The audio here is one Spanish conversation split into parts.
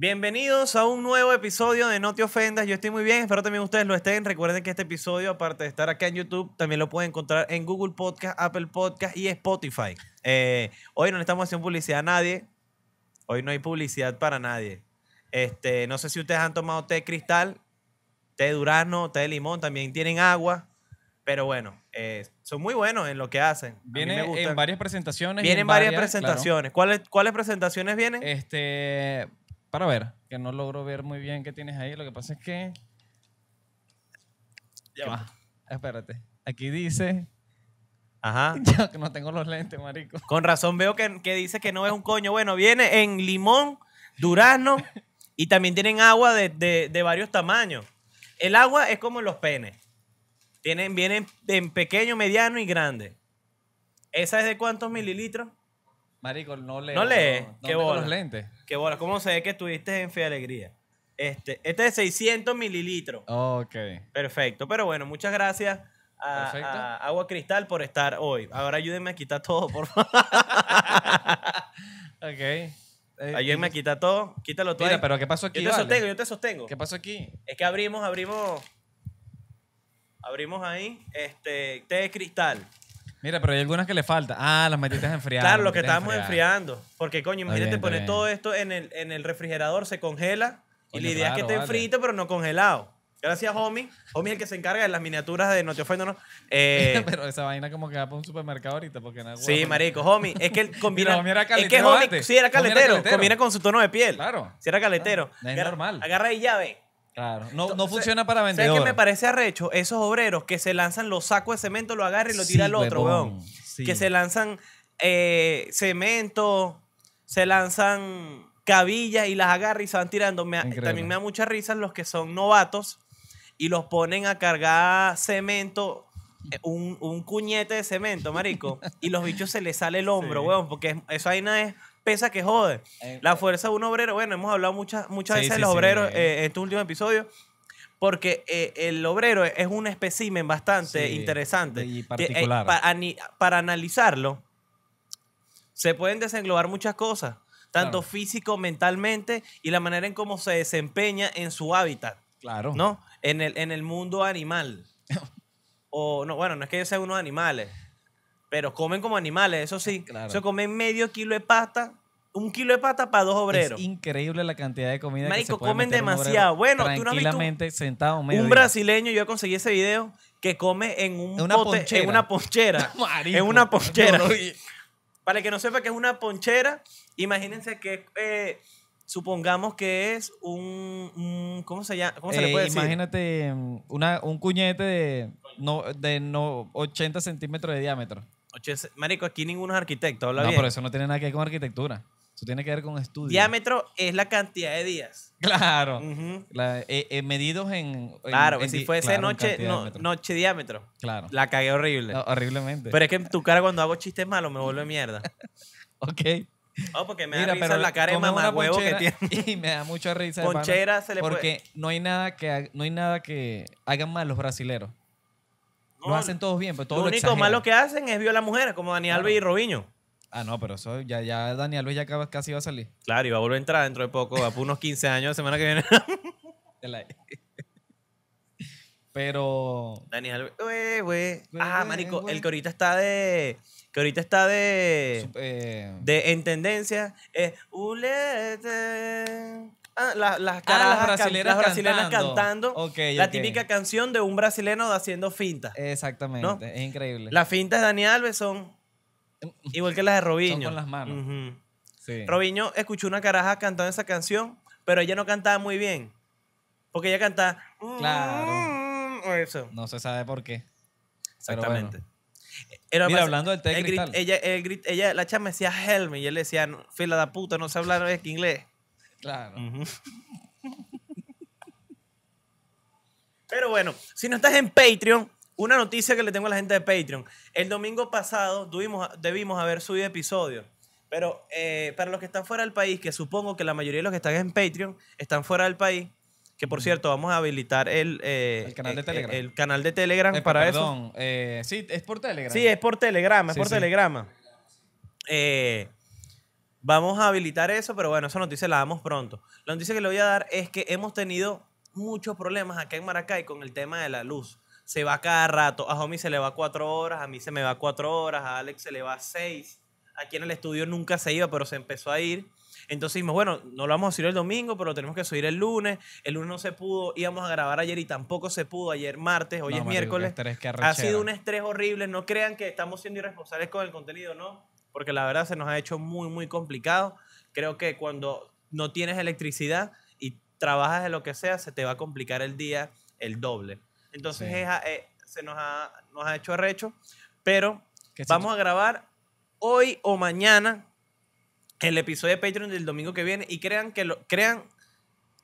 Bienvenidos a un nuevo episodio de No Te Ofendas. Yo estoy muy bien, espero también ustedes lo estén. Recuerden que este episodio, aparte de estar acá en YouTube, también lo pueden encontrar en Google Podcast, Apple Podcast y Spotify. Eh, hoy no estamos haciendo publicidad a nadie. Hoy no hay publicidad para nadie. Este, no sé si ustedes han tomado té cristal, té de durazno, té de limón, también tienen agua. Pero bueno, eh, son muy buenos en lo que hacen. Vienen en varias presentaciones. Vienen varias, presentaciones. ¿Cuáles, ¿Cuáles presentaciones vienen? Este para ver, que no logro ver muy bien qué tienes ahí. Lo que pasa es que... Ya va. Espérate. Aquí dice... Ajá. Yo que no tengo los lentes, marico. Con razón veo que, que dice que no es un coño. Bueno, viene en limón, durazno y también tienen agua de, varios tamaños. El agua es como los penes. Tienen, vienen en pequeño, mediano y grande. ¿Esa es de cuántos mililitros? Marico, no lee. No lee. ¿Qué Los lentes? ¿Qué bola? ¿Cómo se ve que estuviste en Fe Alegría? Este, este es de 600 mililitros. Ok. Perfecto. Pero bueno, muchas gracias a, Agua Cristal por estar hoy. Ahora ayúdenme a quitar todo, por favor. ok. Eh, ayúdenme a quitar todo. Quítalo todo. Mira, pero ¿qué pasó aquí? Yo te sostengo, yo te sostengo. ¿Qué pasó aquí? Es que abrimos, abrimos. Abrimos ahí. Este, té de cristal. Mira, pero hay algunas que le faltan. Ah, las metiste enfriadas. Claro, lo que estábamos enfriando. Porque, coño, imagínate poner todo esto en el, en el refrigerador, se congela. y la idea es que esté enfrito, pero no congelado. Gracias, homie. Homie es el que se encarga de las miniaturas de No te ¿no? Eh, pero esa vaina como que va para un supermercado ahorita porque sí, marico, homie. Es que él combina... era caletero es que homie, antes. Sí, era caletero, Combina con su tono de piel. Claro. Sí, era caletero. Ah, es normal. Agarra y llave. Claro, no, funciona para vender. ¿Sabes qué me parece arrecho? Esos obreros que se lanzan los sacos de cemento, lo agarran y lo tira al otro, weón. Que se lanzan eh, cemento, se lanzan cabillas y las agarran y se van tirando. también me da mucha risa los que son novatos y los ponen a cargar cemento, eh, un, cuñete de cemento, marico. y los bichos se les sale el hombro, weón, porque eso ahí no es pesa que jode. Eh, la fuerza de un obrero, bueno, hemos hablado muchas, muchas veces de los obreros eh, en este último episodio porque eh, el obrero es un espécimen bastante interesante. Y particular. para, analizarlo, se pueden desenglobar muchas cosas, tanto físico, mentalmente y la manera en cómo se desempeña en su hábitat. Claro. ¿No? En el, en el mundo animal. o, no, bueno, no es que sea sean unos animales, pero comen como animales, eso sí. se comen medio kilo de pasta un kilo de pata para dos obreros. Es increíble la cantidad de comida que se puede comen demasiado. bueno, tú no has un brasileño, yo conseguí ese video que come en una ponchera. en una ponchera, para que no sepa que es una ponchera, imagínense que eh, supongamos que es un, ¿cómo se llama? le eh, puede decir? Imagínate mm, un cuñete de de 80 centímetros de diámetro. Marico, aquí ninguno es arquitecto, No, pero eso no tiene nada que ver con arquitectura. Eso tiene que ver con estudio. Diámetro es la cantidad de días. Claro. Eh, eh, medidos en. Claro, si fuese esa noche, noche diámetro. Claro. La cagué horrible. horriblemente. Pero es que tu cara cuando hago chistes malos me vuelve mierda. ok. Oh, porque me Mira, da risa la cara de mamá huevo que tiene. Y me da mucha risa. Ponchera se le Porque no hay nada que no hay nada que hagan mal los brasileros. lo hacen todos bien, lo, único malo que hacen es violar mujeres, como Daniel Alves y Robinho. Ah, no, pero eso ya, ya Daniel Alves ya casi iba a salir. Claro, iba a volver a entrar dentro de poco, a unos 15 años la semana que viene. E. pero. Daniel Luis. güey. Ah, marico, el que ahorita está de. Que ahorita está de. Eh. De en tendencia. Es. Ah, las, caras, brasileñas ah, las, cantando. la típica canción de un brasileño haciendo finta. Exactamente, es increíble. Las fintas de Daniel Alves son Igual que las de Robinho. escuchó una caraja cantando esa canción, pero ella no cantaba muy bien. Porque ella cantaba. Claro. Mm", no se sabe por qué. Exactamente. Eh, hablando del ella, ella, la chama decía Helmy y él decía, fila de puta, no sé hablar inglés. Claro. Pero bueno, si no estás en Patreon, una noticia que le tengo a la gente de Patreon. El domingo pasado debimos, debimos haber subido episodios. Pero eh, para los que están fuera del país, que supongo que la mayoría de los que están en Patreon están fuera del país, que por mm. cierto, vamos a habilitar el, eh, eh, el canal de Telegram. El, canal para eso. sí, es por Telegram. Sí, es por Telegram, es por Telegrama. vamos a habilitar eso, pero bueno, esa noticia la damos pronto. La noticia que le voy a dar es que hemos tenido muchos problemas acá en Maracay con el tema de la luz se va cada rato. A Jomi se le va cuatro horas, a mí se me va cuatro horas, a Alex se le va seis. Aquí en el estudio nunca se iba, pero se empezó a ir. Entonces dijimos, bueno, no lo vamos a subir el domingo, pero lo tenemos que subir el lunes. El lunes no se pudo, íbamos a grabar ayer y tampoco se pudo. Ayer martes, hoy es miércoles. ha sido un estrés horrible. No crean que estamos siendo irresponsables con el contenido, no, porque la verdad se nos ha hecho muy, muy complicado. Creo que cuando no tienes electricidad y trabajas de lo que sea, se te va a complicar el día el doble. Entonces eh, se nos ha, nos ha hecho arrecho, pero vamos a grabar hoy o mañana el episodio de Patreon del domingo que viene y crean que lo crean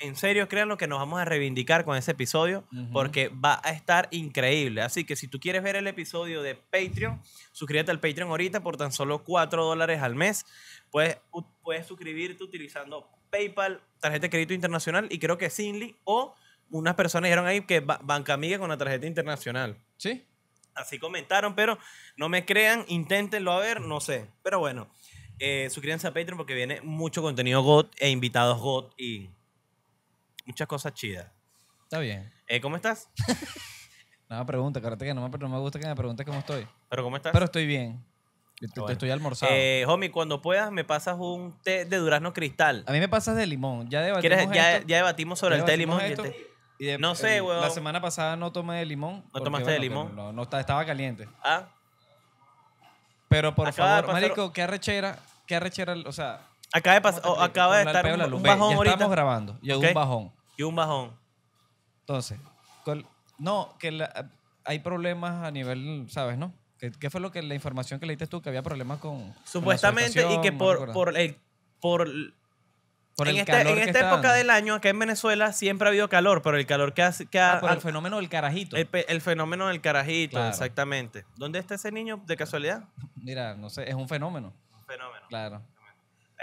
en serio, crean lo que nos vamos a reivindicar con ese episodio porque va a estar increíble. Así que si tú quieres ver el episodio de Patreon, suscríbete al Patreon ahorita por tan solo 4 dólares al mes. Puedes, puedes suscribirte utilizando PayPal, tarjeta de crédito internacional y creo que Sinly o unas personas dijeron ahí que Banca Amiga con la tarjeta internacional. ¿Sí? Así comentaron, pero no me crean, inténtenlo a ver, no sé. Pero bueno, eh, suscríbanse a Patreon porque viene mucho contenido GOT e invitados GOT y muchas cosas chidas. Está bien. Eh, ¿Cómo estás? nada pregunta, acuérdate que no me, no me gusta que me preguntes cómo estoy. ¿Pero cómo estás? Pero estoy bien. Te, estoy almorzando. Eh, homie, cuando puedas me pasas un té de durazno cristal. A mí me pasas de limón. Ya debatimos, ya, ya, debatimos sobre el té limón no sé, La semana pasada no tomé de limón. ¿No tomaste de limón? No, estaba caliente. Ah. Pero por favor, marico, qué arrechera, qué arrechera, o sea... Acaba de, estar un, bajón estamos grabando y un bajón. Y un bajón. Entonces, no, que hay problemas a nivel, ¿sabes, no? ¿Qué, fue lo que la información que leíste tú? Que había problemas con. Supuestamente, y que por, por, el, por en, este, esta época del año, acá en Venezuela siempre ha habido calor, pero el calor que ha... Que ah, por el fenómeno del carajito. El, fenómeno del carajito, exactamente. ¿Dónde está ese niño de casualidad? Mira, no sé, es un fenómeno. Un fenómeno. Claro.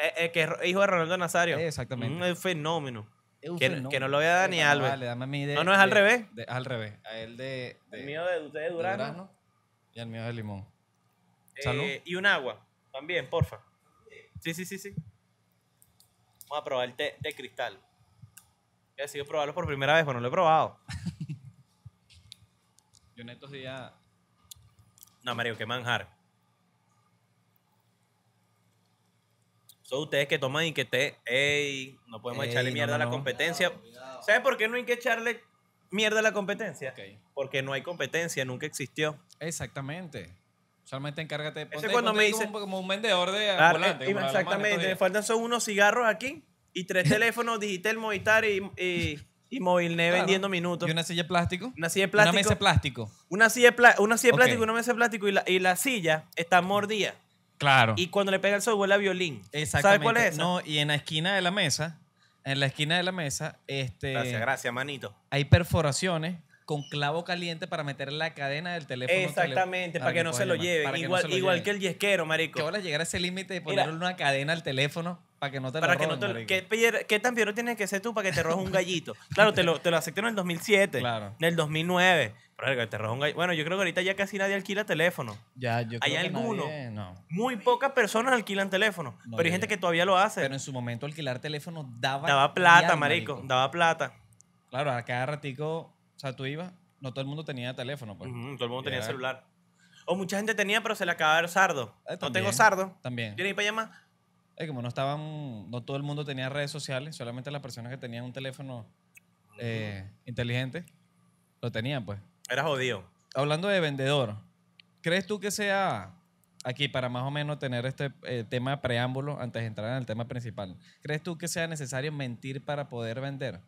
Eh, eh, que es hijo de Ronaldo Nazario. Eh, exactamente. Un fenómeno. Un que, fenómeno. que, no lo vea daniel Alves. dame mi no, no es al revés. De, al revés. A él de, el mío de, Y el mío de Limón. Salud. Y un agua. También, porfa. Sí, sí, sí, sí. Vamos a probar el té de cristal. He decidido probarlo por primera vez, pero no lo he probado. Yo en estos días. No, Mario, qué manjar. Son ustedes que toman y que té. Ey, no podemos echarle mierda a la competencia. Ah, ¿Sabes por qué no hay que echarle mierda a la competencia? Porque no hay competencia, nunca existió. Exactamente. Solamente encárgate. Ponte, Ese cuando me dice, como, un vendedor de volante. Eh, exactamente. Me faltan son unos cigarros aquí y tres teléfonos, digital Movistar y, y, y vendiendo minutos. ¿Y una silla de plástico? Una silla de plástico. Una mesa de plástico. Una silla de, una silla plástico, una mesa de plástico y la, y la silla está mordida. Claro. Y cuando le pega el sol a violín. Exactamente. ¿Sabes cuál es eso? No, y en la esquina de la mesa, en la esquina de la mesa, este... Gracias, gracias, manito. Hay perforaciones con clavo caliente para meter la cadena del teléfono. Exactamente, para, que, no se lo lleve. Igual, que, el yesquero, marico. Que ahora llegar a ese límite de ponerle una cadena al teléfono para que no te para lo que no te, ¿qué, tan fiero tienes que ser tú para que te robes un gallito? claro, te lo, te en el 2007, claro. en el 2009. Pero te Bueno, yo creo que ahorita ya casi nadie alquila teléfono. Ya, yo Hay creo algunos. Muy pocas personas alquilan teléfono. pero hay gente que todavía lo hace. Pero en su momento alquilar teléfono daba... Daba plata, marico, Daba plata. Claro, a cada ratico sea, tú ibas, no todo el mundo tenía teléfono. Pues. todo el mundo tenía celular. O oh, mucha gente tenía, pero se le acababa el sardo. Eh, no tengo sardo. También. ¿Tienes ir para llamar? como no estaban, no todo el mundo tenía redes sociales, solamente las personas que tenían un teléfono eh, inteligente lo tenían, pues. Era jodido. Hablando de vendedor, ¿crees tú que sea aquí para más o menos tener este eh, tema preámbulo antes de entrar en el tema principal? ¿Crees tú que sea necesario mentir para poder vender?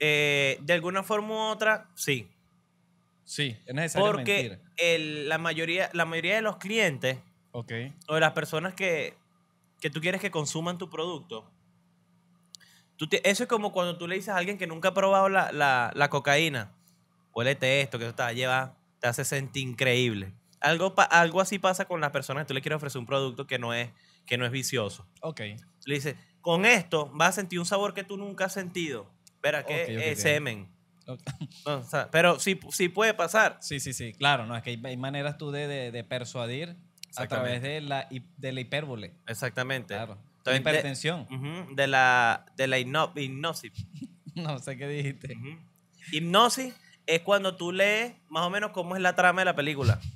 Eh, de alguna forma u otra, sí. Sí, es necesario Porque la, mayoría, la mayoría de los clientes okay o de las personas que, que tú quieres que consuman tu producto, tú eso es como cuando tú le dices a alguien que nunca ha probado la, cocaína, huélete esto, que eso te te hace sentir increíble. Algo, algo así pasa con las personas que tú le quieres ofrecer un producto que no es, que no es vicioso. okay Le dices, con esto vas a sentir un sabor que tú nunca has sentido verá que es semen. pero sí, sí, puede pasar. Sí, sí, sí, claro, no, es que hay, maneras tú de, persuadir a través de la, de la hipérbole. Exactamente. Claro. la hipertensión. De, la, de hipnosis. no sé qué dijiste. Hipnosis es cuando tú lees más o menos cómo es la trama de la película.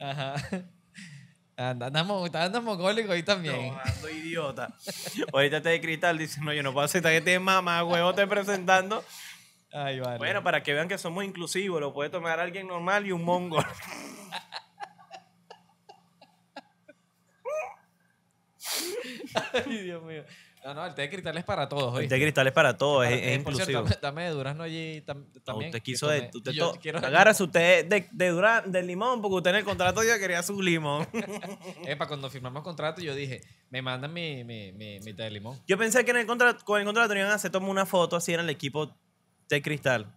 Ajá. Andamos, andamos ahí también. No, ando idiota. Ahorita te de cristal, dice, no, yo no puedo aceptar que te este mamá, huevo, te presentando. Ay, vale. Bueno, para que vean que somos inclusivos, lo puede tomar alguien normal y un mongol. Ay, Dios mío. No, no, el té de cristal es para todos. El té de cristal es para todos, es, eh, inclusivo. dame, durazno allí usted quiso de, usted su de, de, durazno, limón, porque usted en el contrato ya quería su limón. Epa, cuando firmamos contrato yo dije, me mandan mi, té de limón. Yo pensé que en el contrato, con el contrato iban a hacer una foto así en el equipo té cristal.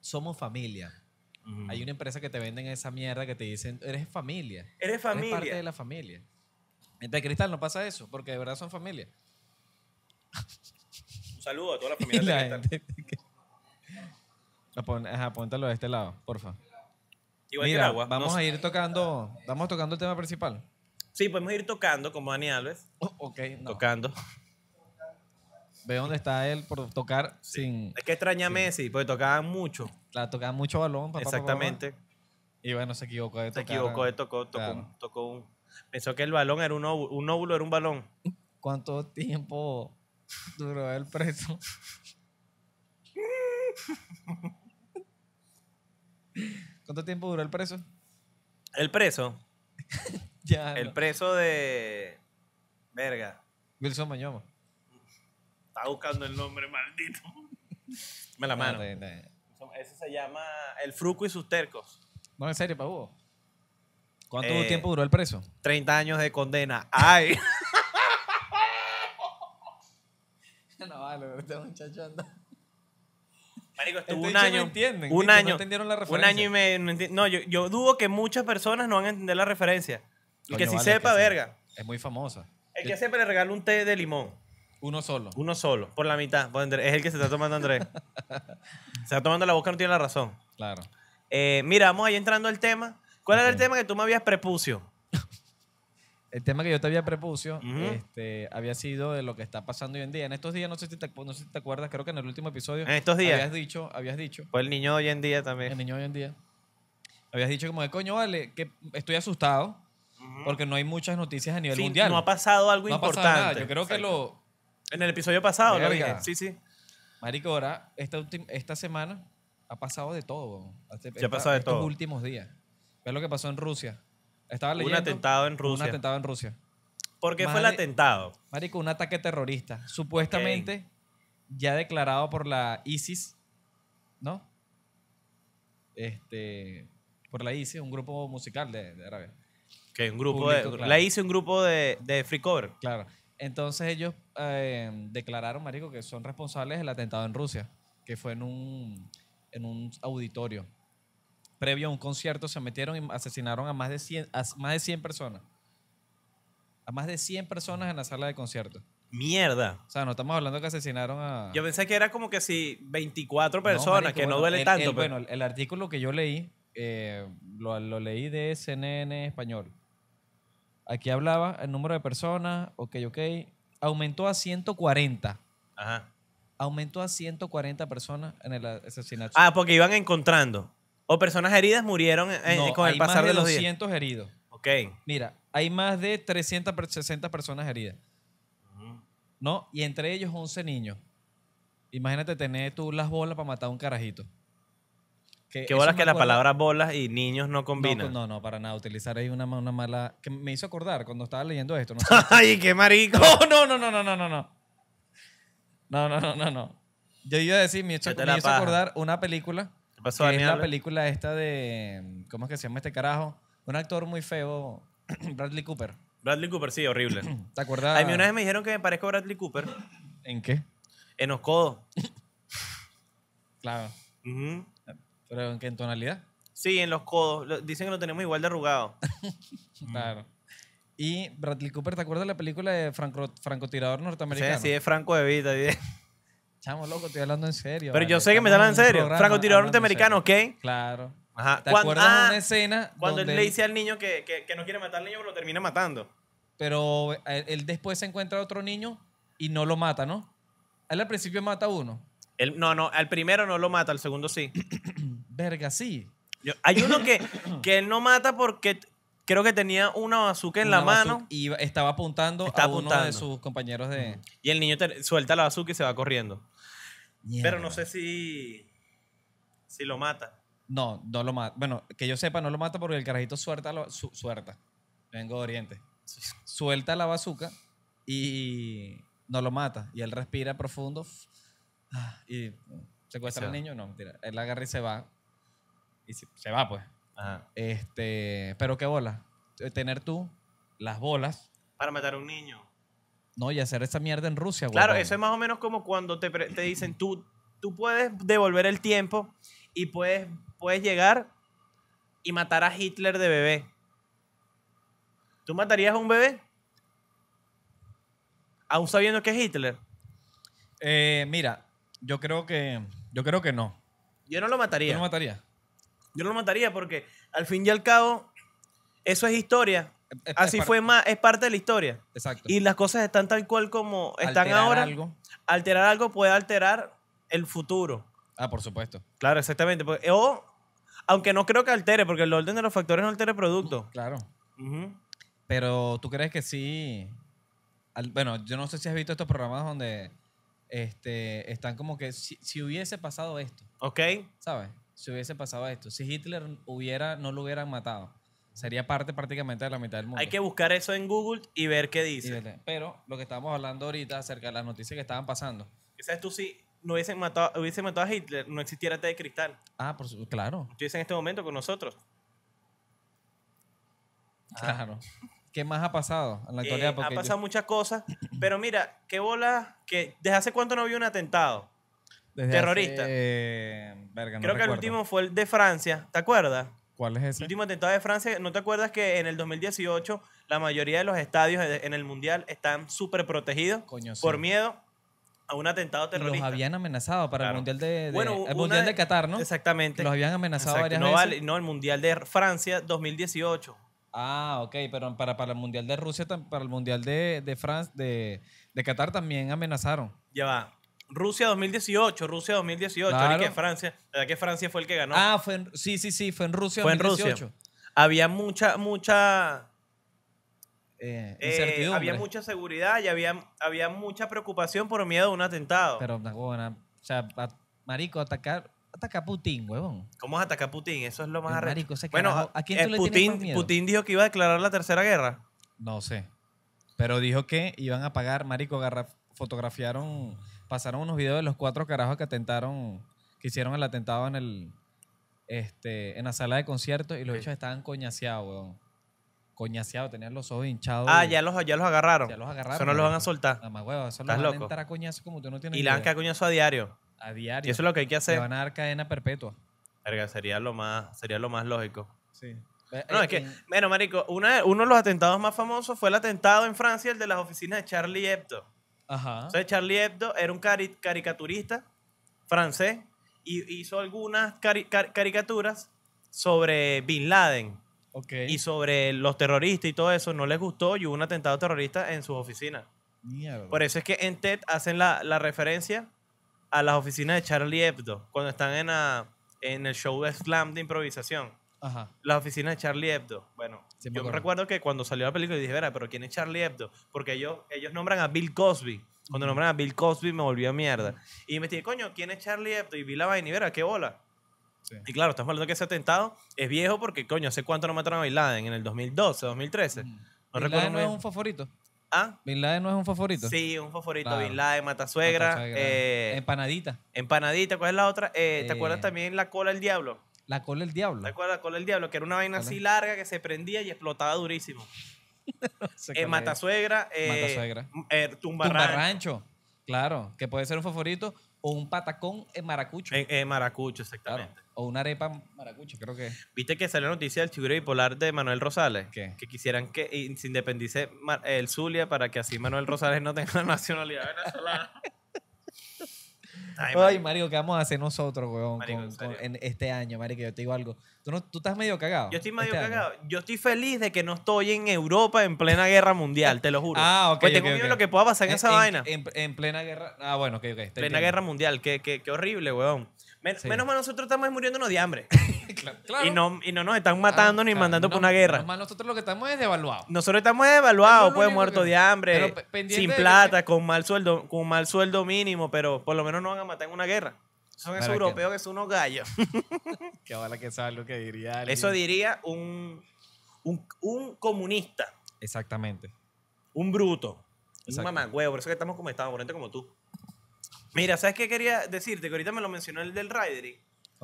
Somos familia. Hay una empresa que te venden esa mierda que te dicen, eres familia. Eres familia. Eres parte de la familia. De cristal no pasa eso, porque de verdad son familia. Un saludo a toda la familia de la cristal. de este lado, porfa. Igual Mira, agua. Vamos a ir tocando, vamos tocando el tema principal. Sí, podemos ir tocando como Dani Alves. Oh, ok, Tocando. Ve dónde está él por tocar sin. Es que extraña Messi, porque tocaba mucho. La tocaba mucho balón. Exactamente. Y bueno, se equivocó de tocar. Se equivocó de tocó, tocó un Pensó que el balón era un óvulo, un óvulo era un balón. ¿Cuánto tiempo duró el preso? ¿Cuánto tiempo duró el preso? El preso. ya. El preso de. Verga. Wilson Mañoma. Está buscando el nombre, maldito. Me la mano. Ese se llama El Fruco y sus tercos. No, en serio, Pablo. ¿Cuánto eh, tiempo duró el preso? 30 años de condena. ¡Ay! no vale, este muchacho anda. Marico, estuvo un año. un año. No entendieron la referencia. Un año y medio. No, yo, dudo que muchas personas no van a entender la referencia. y que si sepa, verga. Es muy famosa. El que sepa le regala un té de limón. Uno solo. Uno solo, por la mitad. Es el que se está tomando Andrés. se está tomando la boca, no tiene la razón. Claro. Eh, mira, vamos ahí entrando al tema. ¿Cuál era el tema que tú me habías prepucio? El tema que yo te había prepucio este, había sido de lo que está pasando hoy en día. En estos días, no sé si te, acuerdas, creo que en el último episodio En estos habías dicho, habías dicho, Pues el niño hoy en día también. el niño hoy en día, habías dicho como de coño, vale, que estoy asustado porque no hay muchas noticias a nivel Sí, mundial. no ha pasado algo No ha pasado importante. nada. Yo creo que lo, En el episodio pasado lo dije. Sí, sí. Maricora, esta, esta semana ha pasado de todo. Ya ha pasado de estos todo. últimos días. ¿Ves lo que pasó en Rusia? Estaba Un atentado en Rusia. Un atentado en Rusia. ¿Por qué fue el atentado? Marico, un ataque terrorista. Supuestamente ya declarado por la ISIS, ¿no? Este. Por la ISIS, un grupo musical de, Arabia. Que un grupo de. La ISIS, un grupo de, de free cover. Claro. Entonces ellos eh, declararon, Marico, que son responsables del atentado en Rusia, que fue en un, en un auditorio previo a un concierto, se metieron y asesinaron a más de 100, más de 100 personas. A más de 100 personas en la sala de concierto Mierda. O sea, no estamos hablando que asesinaron a... Yo pensé que era como que si 24 personas, que no duele tanto. Pues. Bueno, el, artículo que yo leí, eh, lo, lo leí de CNN Español. Aquí hablaba el número de personas, ok, ok. Aumentó a 140. Ajá aumentó a 140 personas en el asesinato. Ah, porque iban encontrando. ¿O personas heridas murieron con el pasar de, los días? 200 heridos. Ok. Mira, hay más de 360 personas heridas, ¿no? Y entre ellos 11 niños. Imagínate tener tú las bolas para matar a un carajito. Qué bolas que la palabra bolas y niños no combinan. No, no, para nada. Utilizar ahí una, mala... Que me hizo acordar cuando estaba leyendo esto. ¡Ay, qué marico! No, no, no, no, no, no, no, no. No, no, no, Yo iba a decir, me hizo, acordar una película es la película esta de. ¿Cómo es que se llama este carajo? Un actor muy feo, Bradley Cooper. Bradley Cooper, sí, horrible. ¿Te acuerdas? A mí una vez me dijeron que me parezco a Bradley Cooper. ¿En qué? En los codos. claro. ¿Pero en qué? tonalidad? Sí, en los codos. Dicen que lo tenemos igual de arrugado. claro. Y Bradley Cooper, ¿te acuerdas de la película de franco, francotirador norteamericano? Sí, sí, de Franco de Vita. Chamo, loco, estoy hablando en serio. Pero yo sé que me hablando en serio. Francotirador norteamericano, ¿ok? Claro. Ajá. ¿Te acuerdas de una ah, escena? Cuando él le dice al niño que, no quiere matar al niño, pero lo termina matando. Pero eh, él, después se encuentra a otro niño y no lo mata, ¿no? Él al principio mata a uno. no, no, al primero no lo mata, al segundo sí. Verga, sí. hay uno que, que él no mata porque creo que tenía una bazooka en la mano. Y estaba apuntando a uno de sus compañeros de. Y el niño suelta la bazooka y se va corriendo. Pero no sé si. Si lo mata. No, no lo mata. Bueno, que yo sepa, no lo mata porque el carajito suelta. suelta. Vengo de Oriente. Suelta la bazooka y no lo mata. Y él respira profundo. Ah, y secuestra al niño. No, mentira. Él agarra y se va. Y se va, pues. Este, pero qué bola. Eh, tener tú las bolas. Para matar a un niño. No, y hacer esa mierda en Rusia, Claro, eso es más o menos como cuando te, dicen, tú, tú puedes devolver el tiempo y puedes, puedes llegar y matar a Hitler de bebé. ¿Tú matarías a un bebé? ¿Aún sabiendo que es Hitler? Eh, mira, yo creo que. Yo creo que no. Yo no lo mataría. lo mataría? Yo no lo mataría porque al fin y al cabo, eso es historia. Así fue más, es parte de la historia. Exacto. Y las cosas están tal cual como están alterar ahora. Algo. Alterar algo puede alterar el futuro. Ah, por supuesto. Claro, exactamente. Pues, o, aunque no creo que altere, porque el orden de los factores no altera el producto. Uh, claro. Pero tú crees que sí. bueno, yo no sé si has visto estos programas donde este, están como que si, si hubiese pasado esto. Ok. ¿Sabes? si hubiese pasado esto, si Hitler hubiera, no lo hubieran matado. Sería parte prácticamente de la mitad del mundo. Hay que buscar eso en Google y ver qué dice. Pero lo que estamos hablando ahorita acerca de las noticias que estaban pasando. ¿Sabes tú si no hubiesen matado, hubiesen matado a Hitler, no existiera té este de Cristal? Ah, por claro. Estuviese en este momento con nosotros. Ah. Claro. ¿Qué más ha pasado en la eh, actualidad? ha pasado muchas cosas, pero mira, qué bola, que desde hace cuánto no había un atentado terrorista. Creo que el último fue el de Francia, ¿te acuerdas? ¿Cuál es ese? El último atentado de Francia, ¿no te acuerdas que en el 2018 la mayoría de los estadios en el Mundial están súper protegidos por miedo a un atentado terrorista. los habían amenazado para el Mundial de, el mundial de, Qatar, ¿no? Exactamente. Los habían amenazado varias no, veces. no, el Mundial de Francia 2018. Ah, ok, pero para, para el Mundial de Rusia, para el Mundial de, de, France, de, de Qatar también amenazaron. Ya va. Rusia 2018, Rusia 2018, que Francia, ¿verdad que Francia fue el que ganó? Ah, fue sí, sí, sí, fue en Rusia fue 2018. En Rusia. Había mucha, mucha... Eh, eh, había mucha seguridad y había, había mucha preocupación por miedo a un atentado. Pero, bueno, o sea, marico, atacar atacar a Putin, huevón. ¿Cómo es atacar a Putin? Eso es lo más arriesgado. bueno, aquí ¿a quién eh, tú le Putin, miedo? Putin dijo que iba a declarar la tercera guerra. No sé. Pero dijo que iban a pagar, marico, fotografiaron pasaron unos videos de los cuatro carajos que atentaron, que hicieron el atentado en el, este, en la sala de conciertos y los hechos estaban coñaseados, weón. Coñaseados, tenían los ojos hinchados. Ah, ya los, ya los agarraron. Ya los agarraron. Eso no los van a soltar. Nada más, weón. Eso los van a entrar a coñazo como tú no tienes Y le dan a coñazo a diario. A diario. Y eso es lo que hay que hacer. Le van a dar cadena perpetua. Verga, sería lo más, sería lo más lógico. Sí. No, eh, es que, bueno, marico, uno de los atentados más famosos fue el atentado en Francia, el de las oficinas de Charlie Hebdo. Ajá. Charlie Hebdo era un caricaturista francés y hizo algunas caricaturas sobre Bin Laden. Okay. Y sobre los terroristas y todo eso, no les gustó y hubo un atentado terrorista en sus oficinas. Por eso es que en TED hacen la, la, referencia a las oficinas de Charlie Hebdo cuando están en, a, en el show de slam de improvisación. Ajá. La oficina de Charlie Hebdo. Bueno, yo me recuerdo que cuando salió la película dije, verá, pero ¿quién es Charlie Hebdo? Porque ellos, ellos nombran a Bill Cosby. Cuando nombran a Bill Cosby me volvió a mierda. Y me dije, coño, ¿quién es Charlie Hebdo? Y vi la vaina y verá, qué bola. Y claro, estamos hablando que ese atentado es viejo porque, coño, ¿hace cuánto no mataron a Bin Laden? ¿En el 2012, 2013? No Bin Laden no es un favorito. ¿Ah? Bin Laden no es un favorito. Sí, un favorito. Bin Laden, Matasuegra. Mata suegra eh, empanadita. Empanadita, ¿cuál es la otra? Eh, ¿Te acuerdas eh. también La Cola del Diablo? La cola del diablo. La cola del diablo, que era una vaina así larga que se prendía y explotaba durísimo. En eh, Matasuegra. Eh, Matasuegra. Eh, Tumbarrancho. Claro, que puede ser un favorito o un patacón en maracucho. En, maracucho, exactamente. O una arepa maracucho, creo que. ¿Viste que salió la noticia del chigre bipolar de Manuel Rosales? Que quisieran que se independice el Zulia para que así Manuel Rosales no tenga nacionalidad venezolana. Ay, Mario, ¿qué vamos a hacer nosotros, weón? en este año, que yo te digo algo. Tú, no, tú estás medio cagado. Yo estoy este medio cagado. Yo estoy feliz de que no estoy en Europa en plena guerra mundial, te lo juro. Ah, ok. Pues tengo miedo lo que pueda pasar en, esa vaina. En, plena guerra. Ah, bueno, ok, ok. Plena guerra mundial. Qué, qué, qué horrible, weón. Menos mal nosotros estamos muriéndonos de hambre. Y, no, no nos están matando ni ah, mandando por una guerra. Menos mal nosotros lo que estamos es devaluados. Nosotros estamos devaluados, pues muertos de hambre, sin plata, con mal sueldo, con mal sueldo mínimo, pero por lo menos no van a matar en una guerra. Son esos europeos que... son unos gallos. Qué bala que sabes lo que diría Eso diría un, un, comunista. Exactamente. Un bruto. Un huevo, por eso que estamos como estamos, como tú. Mira, ¿sabes qué quería decirte? Que ahorita me lo mencionó el del Ryder,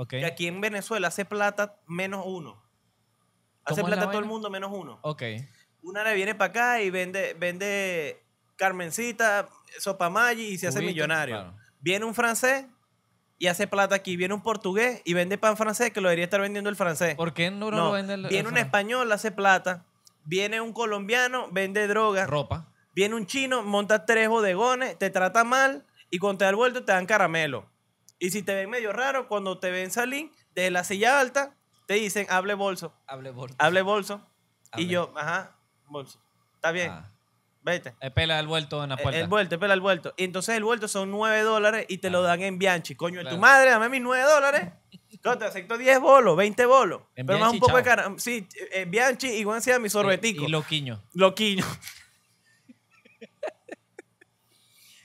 Que aquí en Venezuela hace plata menos uno. Hace plata todo el mundo menos uno. Ok. Una le viene para acá y vende, vende Carmencita, maggi y se hace millonario. Viene un francés y hace plata aquí. Viene un portugués y vende pan francés que lo debería estar vendiendo el francés. ¿Por qué no, lo vende el Viene un español, hace plata. Viene un colombiano, vende droga. Ropa. Viene un chino, monta tres bodegones, te trata mal y cuando te da el vuelto, te dan caramelo. Y si te ven medio raro, cuando te ven salir de la silla alta, te dicen, hable bolso. Hable bolso. Hable bolso. Y yo, ajá, bolso. Está bien. Ah. Vete. Eh, el vuelto en la eh, puerta. El, vuelto, pela vuelto. Y entonces el vuelto son 9 dólares y te lo ah. dan en Bianchi. Coño, de tu madre, dame mis 9 dólares. te acepto 10 bolos, 20 bolos. pero más un poco de caramelo. Sí, Bianchi igual sea mi sorbetico. Y, y loquiño. Loquiño.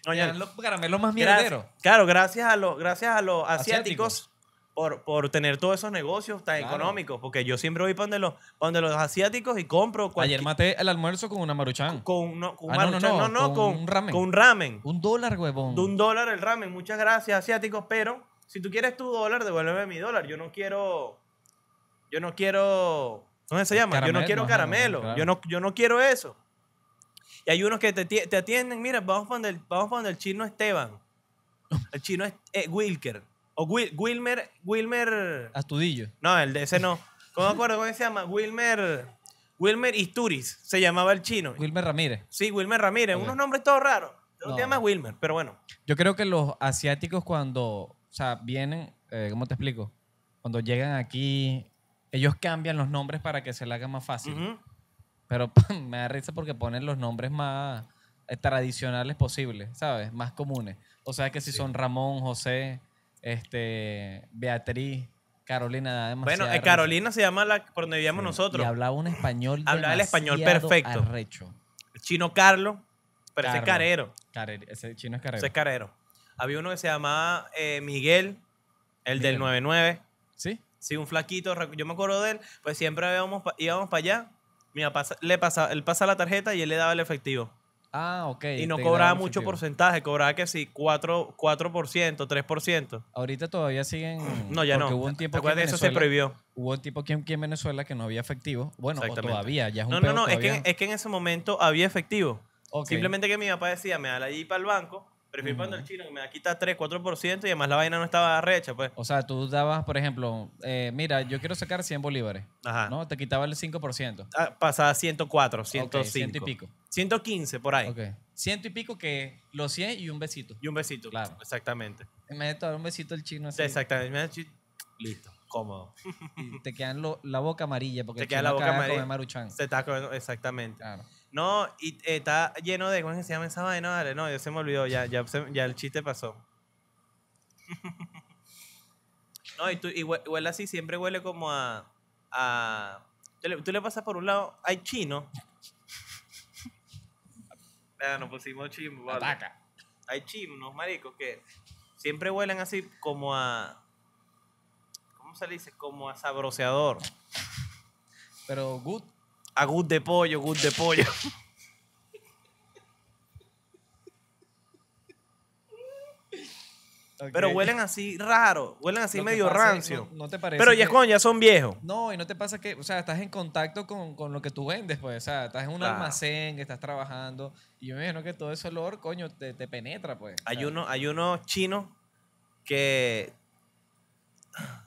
No, los caramelos más mierderos. claro, gracias a, los gracias a los asiáticos, Por, por, tener todos esos negocios tan económicos, porque yo siempre voy para donde los, donde los asiáticos y compro. Ayer maté el almuerzo con una maruchan. Con, no, con, no, no, con, un ramen. Con un dólar, huevón. De un dólar el ramen. Muchas gracias, asiáticos, pero si tú quieres tu dólar, devuélveme mi dólar. Yo no quiero. Yo no quiero. ¿Cómo se llama? yo no quiero caramelo. Yo, no, yo no quiero eso. Y hay unos que te, atienden, mira, vamos a el, vamos el chino Esteban. El chino es eh, Wilker. O Wilmer, Wilmer... Astudillo. No, el de ese no. ¿Cómo me acuerdo cómo se llama? Wilmer... Wilmer Isturiz se llamaba el chino. Wilmer Ramírez. Sí, Wilmer Ramírez. Unos nombres todos raros. No. Se llama Wilmer, pero bueno. Yo creo que los asiáticos cuando, o sea, vienen, eh, ¿cómo te explico? Cuando llegan aquí, ellos cambian los nombres para que se le haga más fácil. Pero me da risa porque ponen los nombres más eh, tradicionales posibles, ¿sabes? Más comunes. O sea que si son Ramón, José, este, Beatriz, Carolina, además Bueno, eh, Carolina se llama la por donde vivíamos nosotros. Y hablaba un español. Hablaba el español perfecto. El chino Carlos, pero ese carero. ese chino es carero. Ese carero. Había uno que se llamaba eh, Miguel, el del 99. ¿Sí? Sí, un flaquito. Yo me acuerdo de él, pues siempre íbamos para allá mi papá le pasa, él pasa la tarjeta y él le daba el efectivo. Ah, ok. Y no cobraba mucho porcentaje, cobraba que sí, 4%, 3%. Ahorita todavía siguen. No, ya no. Hubo un tiempo que eso se prohibió. Hubo un tiempo que en Venezuela que no había efectivo. Bueno, todavía, ya es un No, no, no, es que, en ese momento había efectivo. Simplemente que mi papá decía, me da la allí para el banco Prefiero cuando el chino me quita 3, 4% y además la vaina no estaba recha, pues. O sea, tú dabas, por ejemplo, eh, mira, yo quiero sacar 100 bolívares. Ajá. ¿No? Te quitaba el 5%. Ah, pasaba 104, 105. Okay, ciento y pico. 115 por ahí. Ok. Ciento y pico que los 100 y un besito. Y un besito. Claro. Exactamente. Me de un besito el chino Exactamente. Listo cómodo. Y te quedan la boca amarilla porque te queda la boca amarilla. Maruchan. Se está comiendo, exactamente. No, y eh, está lleno de, ¿cómo se llama esa vaina? Dale, no, yo se me olvidó, ya, ya, el chiste pasó. No, y, tú, huele así, siempre huele como a, tú, le, pasas por un lado, hay chino. No, ah, nos pusimos chimbo, vale. Hay chinos, maricos, que siempre huelen así como a ¿cómo se le dice? Como asabroceador. Pero good. A good de pollo, good de pollo. Pero huelen así raro, huelen así medio rancio. No, te parece. Pero ya, cuando ya son viejos. No, y no te pasa que, o sea, estás en contacto con, lo que tú vendes, pues. O sea, estás en un almacén almacén, estás trabajando. Y yo me imagino que todo ese olor, coño, te, te penetra, pues. Hay, uno, hay unos chinos que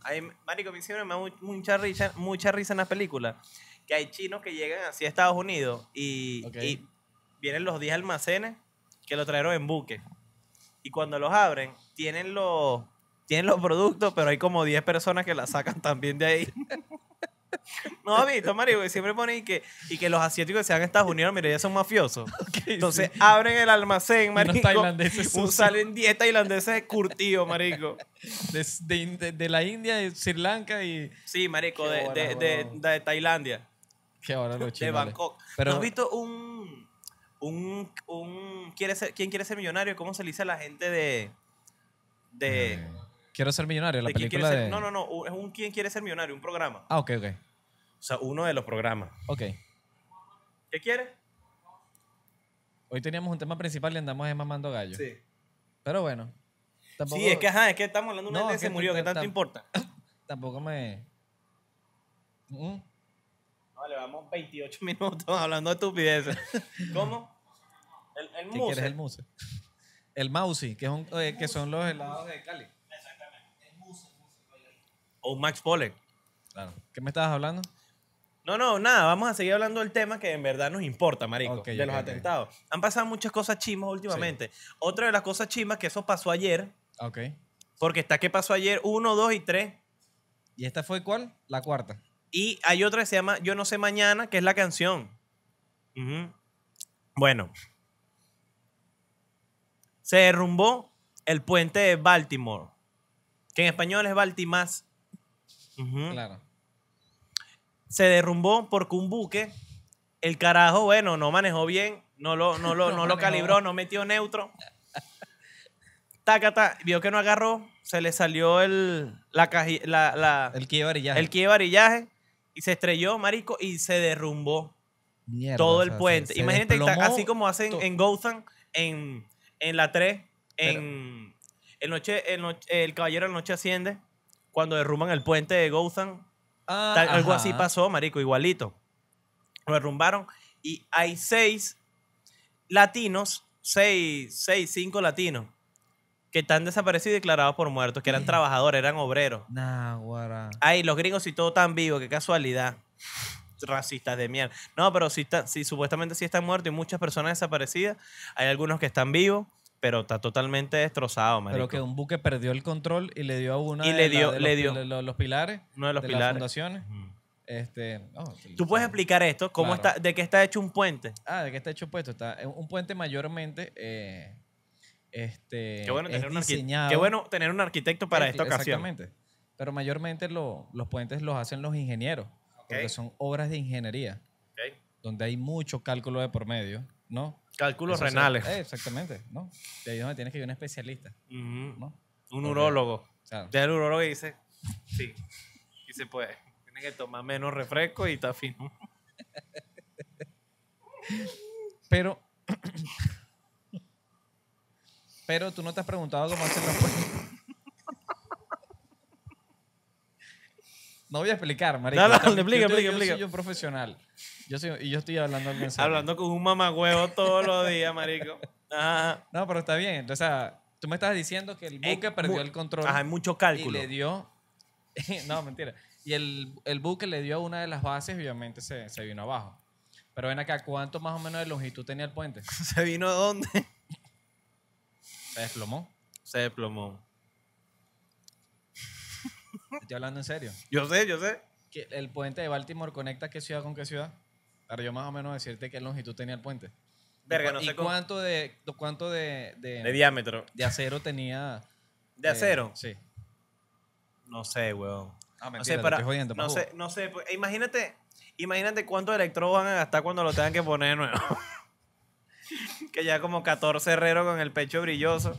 hay, me hicieron mucha risa, mucha risa en la película Que hay chinos que llegan así a Estados Unidos y, vienen los 10 almacenes que lo trajeron en buque. Y cuando los abren, tienen los, tienen los productos, pero hay como 10 personas que la sacan también de ahí. No, ha visto, marico, siempre ponen que, y que los asiáticos que se van a Estados Unidos, mira, ya son mafiosos. Entonces abren el almacén, marico. Tailandeses salen 10 tailandeses curtidos, marico. De, la India, de Sri Lanka y... Sí, marico, de, Tailandia. Qué ahora los De Bangkok. Pero... ¿No has visto un... un, un ¿quiere ¿Quién quiere ser millonario? ¿Cómo se le dice a la gente de... de... Eh, Quiero ser millonario, la película de... no, no, no, es un ¿Quién quiere ser millonario? Un programa. Ah, ok, ok. O sea, uno de los programas. Ok. ¿Qué quiere? Hoy teníamos un tema principal y andamos mamando gallo. Sí. Pero bueno. Sí, es que, ajá, es que estamos hablando de una no, que se murió, ¿qué tanto importa? Tampoco me... ¿Mm? No, le vamos 28 minutos hablando de estupideces. ¿Cómo? El, el ¿Qué Quieres el muse? El mousey, que, es un, eh, que son los helados de Cali o Max Pollock. Claro. ¿Qué me estabas hablando? No, no, nada, vamos a seguir hablando del tema que en verdad nos importa, marico, de los atentados. Han pasado muchas cosas chimas últimamente. Otra de las cosas chimas que eso pasó ayer. Ok. Porque está que pasó ayer uno, dos y tres. ¿Y esta fue cuál? La cuarta. Y hay otra que se llama Yo no sé mañana, que es la canción. Bueno. Se derrumbó el puente de Baltimore, que en español es Baltimás. Claro. Se derrumbó porque un buque, el carajo, bueno, no manejó bien, no lo, no lo, no, lo calibró, no metió neutro. taca vio que no agarró, se le salió el, la, el varillaje. El y se estrelló, marico, y se derrumbó todo el puente. Imagínate, así como hacen en Gotham, en, la 3, en, noche, el Caballero de la Noche Asciende cuando derrumban el puente de Gotham. Ah, algo así pasó, marico, igualito. Lo derrumbaron y hay seis latinos, seis, seis, cinco latinos que están desaparecidos y declarados por muertos, que eran trabajadores, eran obreros. Nah, guara. Ay, los gringos y todo tan vivos, qué casualidad. Racistas de mierda. No, pero si, si supuestamente sí están muertos y muchas personas desaparecidas, hay algunos que están vivos pero está totalmente destrozado, marico. Pero que un buque perdió el control y le dio a uno de, le dio, le los, dio. los, pilares. Uno de los pilares. Las fundaciones. Este, oh, ¿Tú puedes explicar esto? ¿Cómo está, ¿De qué está hecho un puente? Ah, ¿de qué está hecho puesto Está, eh, un puente mayormente eh, este, diseñado, qué bueno tener un arquitecto para esta ocasión. Exactamente. Pero mayormente los puentes los hacen los ingenieros, porque son obras de ingeniería, donde hay mucho cálculo de por medio, ¿no? Cálculos renales. Eh, exactamente, ¿no? De ahí donde tienes que ir un especialista, ¿no? Un urólogo. De Ya el urólogo dice, sí, y se puede. tiene que tomar menos refresco y está fino. pero, pero tú no te has preguntado cómo hacer la No voy a explicar, marico. No, no, Yo yo Yo soy un profesional. Yo y yo estoy hablando al mensaje. Hablando con un mamagüevo todos los días, marico. Ajá. No, pero está bien. O tú me estás diciendo que el eh, buque perdió el control Ajá, hay mucho y le dio... no, mentira. Y el, buque le dio a una de las bases y obviamente se, vino abajo. Pero ven acá, ¿cuánto más o menos de longitud tenía el puente? ¿Se vino dónde? Se desplomó. Se desplomó estoy hablando en serio. Yo sé, yo sé. el puente de Baltimore conecta qué ciudad con qué ciudad. Para yo más o menos decirte qué longitud tenía el puente. no sé cuánto, de, cuánto de, diámetro? De acero tenía. ¿De eh, acero? Sí. No sé, weón. Ah, no sé, no, sé, no pues, e imagínate, imagínate cuánto electro van a gastar cuando lo tengan que poner nuevo. que ya como 14 herreros con el pecho brilloso.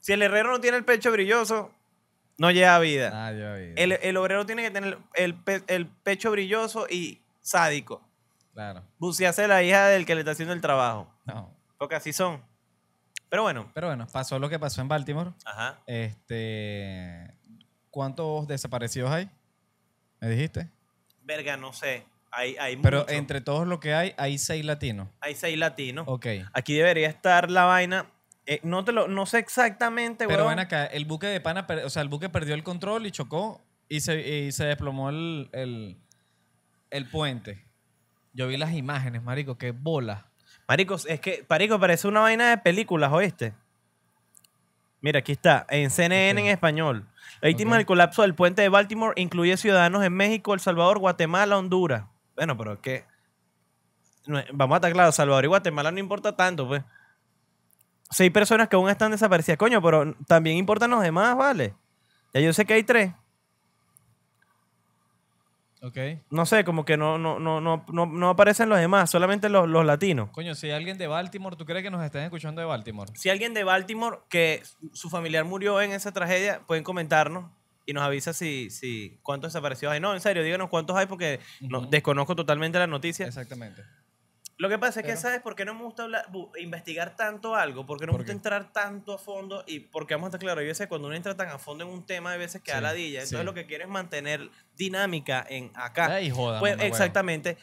Si el herrero no tiene el pecho brilloso, no lleva vida. Ah, vida. El, obrero tiene que tener el, pecho brilloso y sádico. Claro. Bucease la hija del que le está haciendo el trabajo. No. Porque así son. Pero bueno. Pero bueno, pasó lo que pasó en Baltimore. Ajá. Este. ¿Cuántos desaparecidos hay? ¿Me dijiste? Verga, no sé. Hay, hay Pero entre todos lo que hay, hay seis latinos. Hay seis latinos. Ok. Aquí debería estar la vaina eh, no, te lo, no sé exactamente, Pero bueno acá, el buque de pana, o sea, el buque perdió el control y chocó y se, desplomó el, puente. Yo vi las imágenes, marico, qué bola. Marico, es que, marico, parece una vaina de películas, ¿oíste? Mira, aquí está, en CNN en español. La víctima del colapso del puente de Baltimore incluye ciudadanos en México, El Salvador, Guatemala, Honduras. Bueno, pero es que... Vamos a estar claros, Salvador y Guatemala no importa tanto, pues seis personas que aún están desaparecidas. Coño, pero también importan los demás, ¿vale? Ya yo sé que hay tres. Ok. No sé, como que no, no, no, no, no, no aparecen los demás, solamente los, latinos. Coño, si alguien de Baltimore, ¿tú crees que nos estén escuchando de Baltimore? Si alguien de Baltimore que su familiar murió en esa tragedia, pueden comentarnos y nos avisa si, si cuántos desaparecidos hay. No, en serio, díganos cuántos hay porque desconozco totalmente la noticia. Exactamente. Lo que pasa es que, ¿sabes por qué no me gusta investigar tanto algo? Porque no me gusta entrar tanto a fondo. Y porque vamos a estar claros, a veces cuando uno entra tan a fondo en un tema, a veces queda a la ladilla. Entonces lo que quiere es mantener dinámica en acá. Pues, exactamente.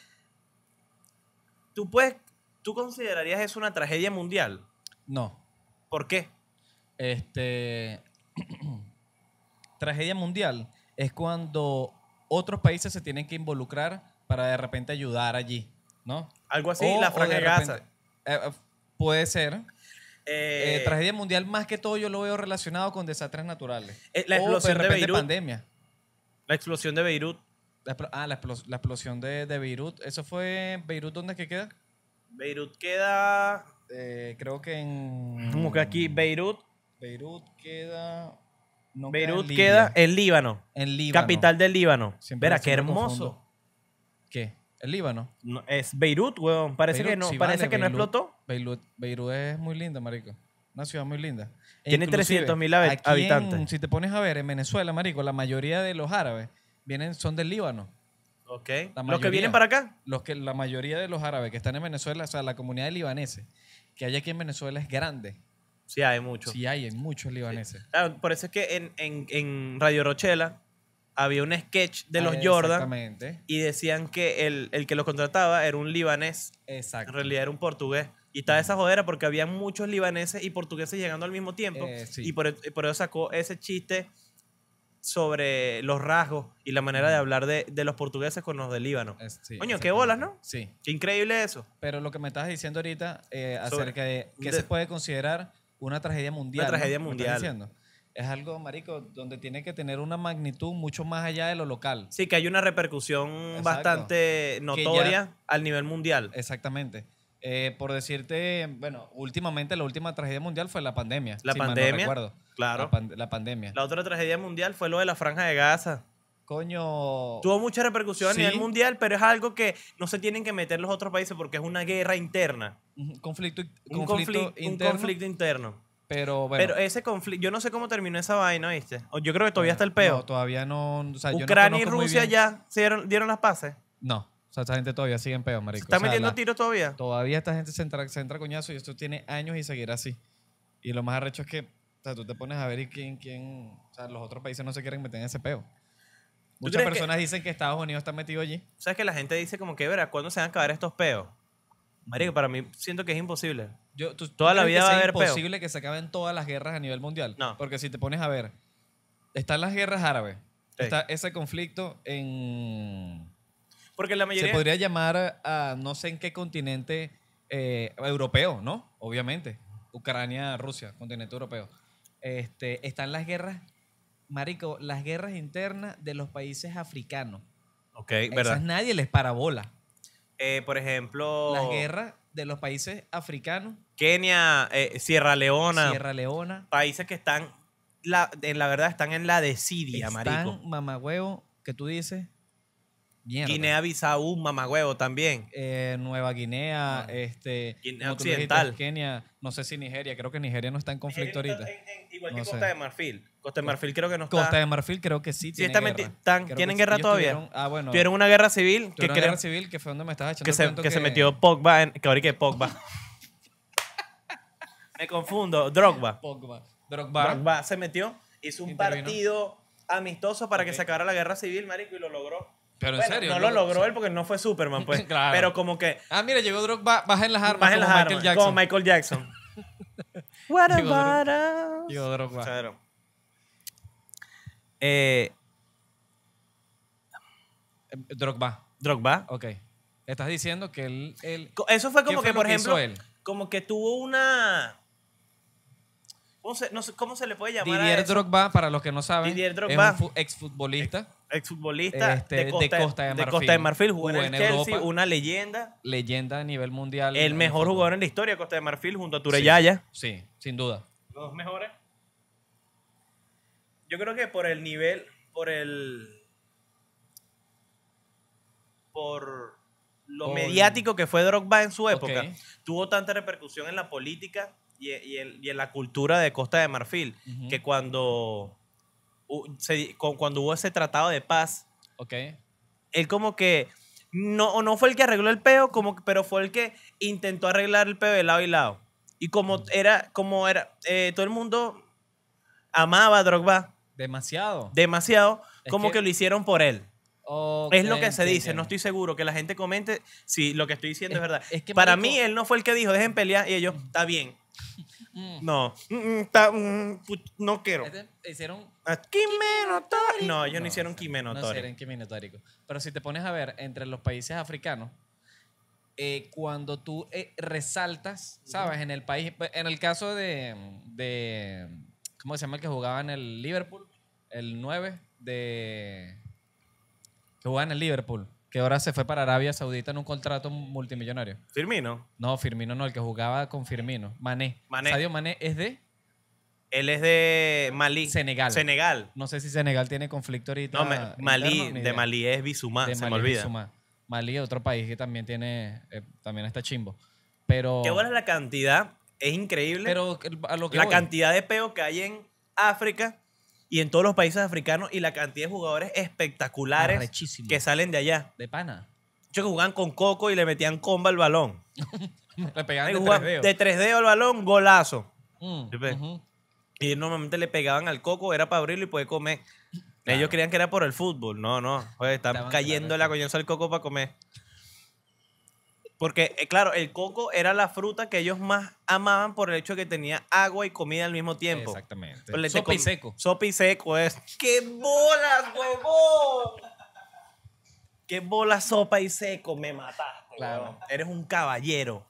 ¿Tú, puedes, ¿Tú considerarías eso una tragedia mundial? No. ¿Por qué? Este. tragedia mundial es cuando otros países se tienen que involucrar para de repente ayudar allí, ¿no? Algo así, la franca eh, eh, puede ser. Eh, tragedia mundial, más que todo, yo lo veo relacionado con desastres naturales. la pues, explosión de, Beirut. pandemia. La explosión de Beirut. ah, la, explosión de, Beirut. ¿Eso fue Beirut dónde es que queda? Beirut queda... creo que en... Como que aquí, Beirut. Beirut queda... No Beirut queda en, Líbano. En Líbano. Capital del Líbano. Verá, qué hermoso. ¿Qué? ¿El Líbano? es Beirut, weón. Parece que no, parece que no explotó. Beirut, es muy linda, marico. Una ciudad muy linda. E Tiene 300 mil habitantes. si te pones a ver, en Venezuela, marico, la mayoría de los árabes vienen, son del Líbano. Ok. ¿Los que vienen para acá? Los que, la mayoría de los árabes que están en Venezuela, o sea, la comunidad de libaneses que hay aquí en Venezuela es grande. Sí, hay muchos. Sí, hay muchos libaneses. Ah, por eso es que en, en Radio Rochela había un sketch de los ah, Jordan y decían que el, que los contrataba era un libanés. Exacto. En realidad era un portugués. Y estaba esa jodera porque había muchos libaneses y portugueses llegando al mismo tiempo. Eh, y por, eso sacó ese chiste sobre los rasgos y la manera de hablar de, de los portugueses con los de Líbano. Coño, qué bolas, ¿no? Sí. Qué increíble eso. Pero lo que me estás diciendo ahorita eh, acerca de qué se puede considerar una tragedia mundial. Una tragedia mundial es algo, marico, donde tiene que tener una magnitud mucho más allá de lo local. Sí, que hay una repercusión bastante notoria al nivel mundial. Exactamente. Eh, por decirte, bueno, últimamente la última tragedia mundial fue la pandemia. La pandemia. Claro. La, pandemia. La otra tragedia mundial fue lo de la franja de Gaza. Coño. Tuvo mucha repercusión a nivel mundial, pero es algo que no se tienen que meter los otros países porque es una guerra interna. Conflicto, un conflicto interno. Un conflicto interno pero ese conflicto, yo no sé cómo terminó esa vaina, ¿viste? Yo creo que todavía está el peo. No, todavía no. O Ucrania y Rusia ya se dieron, las paces? No. O sea, esta gente todavía sigue en peo, marico. ¿Se está metiendo tiros todavía? Todavía esta gente se entra, se coñazo y esto tiene años y seguirá así. Y lo más arrecho es que, o sea, tú te pones a ver quién, quién, o sea, los otros países no se quieren meter en ese peo. Muchas personas dicen que Estados Unidos está metido allí. O es que la gente dice como que, verá, ¿cuándo se van a acabar estos peos? Marico, para mí siento que es imposible. Yo, Toda la vida va a haber Es imposible que se acaben todas las guerras a nivel mundial. No. Porque si te pones a ver, están las guerras árabes. Está ese conflicto en... Porque la mayoría... Se podría llamar a no sé en qué continente eh, europeo, ¿no? Obviamente. Ucrania, Rusia, continente europeo. Este, están las guerras, marico, las guerras internas de los países africanos. Ok, verdad. nadie les parabola. Eh, por ejemplo... Las guerras de los países africanos. Kenia, eh, Sierra Leona. Sierra Leona. Países que están, en la verdad, están en la desidia, marico. Están que tú dices. Guinea Bissau, mamagüevo también. Eh, Nueva Guinea, ah. este. Occidental. Kenia, no sé si Nigeria, creo que Nigeria no está en conflicto ahorita. igual que Costa de Marfil. Costa de Marfil creo que no está. Costa de Marfil creo que sí, sí tiene guerra. ¿Tienen guerra todavía? Tuvieron, ah, bueno. Tuvieron una guerra civil. Que una guerra civil que fue donde me estaba echando que el se, que, que, se metió Pogba que ahorita es Pogba. me confundo, Drogba. Pogba. Drogba. Drogba se metió, hizo un partido amistoso para que se acabara la guerra civil, marico, y lo logró. Pero en serio. No lo logró él porque no fue Superman, pues. Pero como que. Ah, mira, llegó Drogba, bajen las armas. Bajen las armas. Jackson. Como Michael Jackson. What about Llegó Drogba. Eh, Drogba. Drogba. Ok. Estás diciendo que él... Eso fue como que, por ejemplo, como que tuvo una... ¿Cómo se, no ¿Cómo se le puede llamar Didier Drogba, para los que no saben, es un exfutbolista. Exfutbolista de, Costa, de, Marfil. De jugó, en, Europa, una leyenda. Leyenda a nivel mundial. El mejor jugador en la historia de Costa de Marfil junto a Tureyaya. Sí, sí, sin duda. Los mejores yo creo que por el nivel, por el. por lo mediático que fue Drogba en su época, tuvo tanta repercusión en la política y, en, la cultura de Costa de Marfil, que cuando, cuando hubo ese tratado de paz, él como que no, no fue el que arregló el peo, como, pero fue el que intentó arreglar el peo de lado y lado. Y como era, como era, eh, todo el mundo amaba a Drogba, Demasiado. Demasiado, como que... lo hicieron por él. es lo que se dice, no estoy seguro que la gente comente si lo que estoy diciendo es, verdad. Para mí, él no fue el que dijo, dejen pelear, y ellos, está bien. Mm. No, mm, mm, no quiero. Este, hicieron Quimenotórico ah, No, ellos no, no hicieron Quimenotórico No hicieron Pero si te pones a ver, entre los países africanos, eh, cuando tú eh, resaltas, ¿sabes? En el país, en el caso de, de, ¿cómo se llama el que jugaba en el Liverpool? el 9 de. que jugaba en el Liverpool. Que ahora se fue para Arabia Saudita en un contrato multimillonario. Firmino. No, Firmino no, el que jugaba con Firmino. Mané. Mané. Sadio Mané es de. Él es de Malí. Senegal. Senegal. No sé si Senegal tiene conflicto ahorita. No, Malí, de Malí es Bizumá. se me olvida. Malí es otro país que también tiene, eh, también está chimbo. Pero... Qué buena la cantidad, es increíble. Pero a lo que La cantidad de peo que hay en África y en todos los países africanos y la cantidad de jugadores espectaculares que salen de allá. De pana. Yo que jugaban con coco y le metían comba al balón. le pegaban de tres dedos. De tres dedos al balón, golazo. Mm, pues. Y normalmente le pegaban al coco, era para abrirlo y poder comer. Ellos creían que era por el fútbol. No, no. Pues, están cayendo la coñazo al coco para comer. Porque, eh, claro, el coco era la fruta que ellos más amaban por el hecho de que tenía agua y comida al mismo tiempo. Exactamente. Pues sopa y seco. Sopa y seco es. Eh. ¡Qué bolas, huevón! ¡Qué bolas, sopa y seco! Me mataste, claro. Eres un caballero.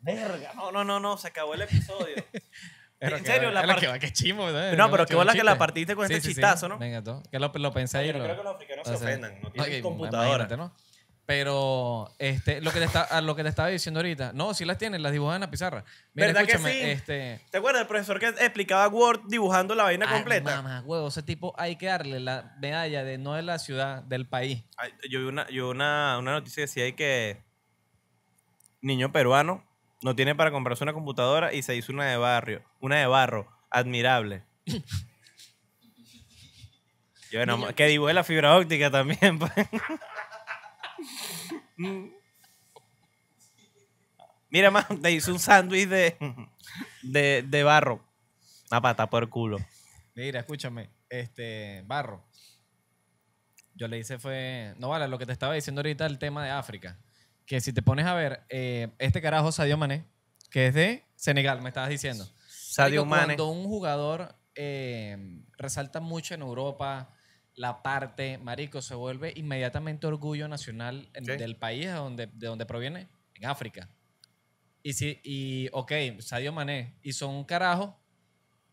Verga. No, no, no, no. Se acabó el episodio. en serio, la parte Qué chimo, No, pero qué bola que la partiste con este chistazo, ¿no? Venga, tú. Que lo, pensé yo. Yo creo que los africanos se ofendan. No tienen computadora. Pero este, lo, que te está, lo que te estaba diciendo ahorita, no, sí las tienen, las dibujan en la pizarra. ¿Verdad que sí? Este, ¿Te acuerdas del profesor que explicaba Word dibujando la vaina Ay, completa? Mamá, huevo, ese tipo hay que darle la medalla de no de la ciudad, del país. yo vi una, yo una, una noticia que decía que niño peruano no tiene para comprarse una computadora y se hizo una de barrio, una de barro, admirable. que dibuje la fibra óptica también. Pues. Mm. Mira, más te hice un sándwich de, de, barro. Una pata por el culo. Mira, escúchame. Este, barro. Yo le hice fue. No, vale, lo que te estaba diciendo ahorita el tema de África. Que si te pones a ver, eh, este carajo Sadio Mané, que es de Senegal, me estabas diciendo. Sadio Mane Cuando un jugador eh, resalta mucho en Europa, la parte, marico, se vuelve inmediatamente orgullo nacional del país donde, de donde proviene, en África. Y, si, y, ok, Sadio Mané, y son un carajo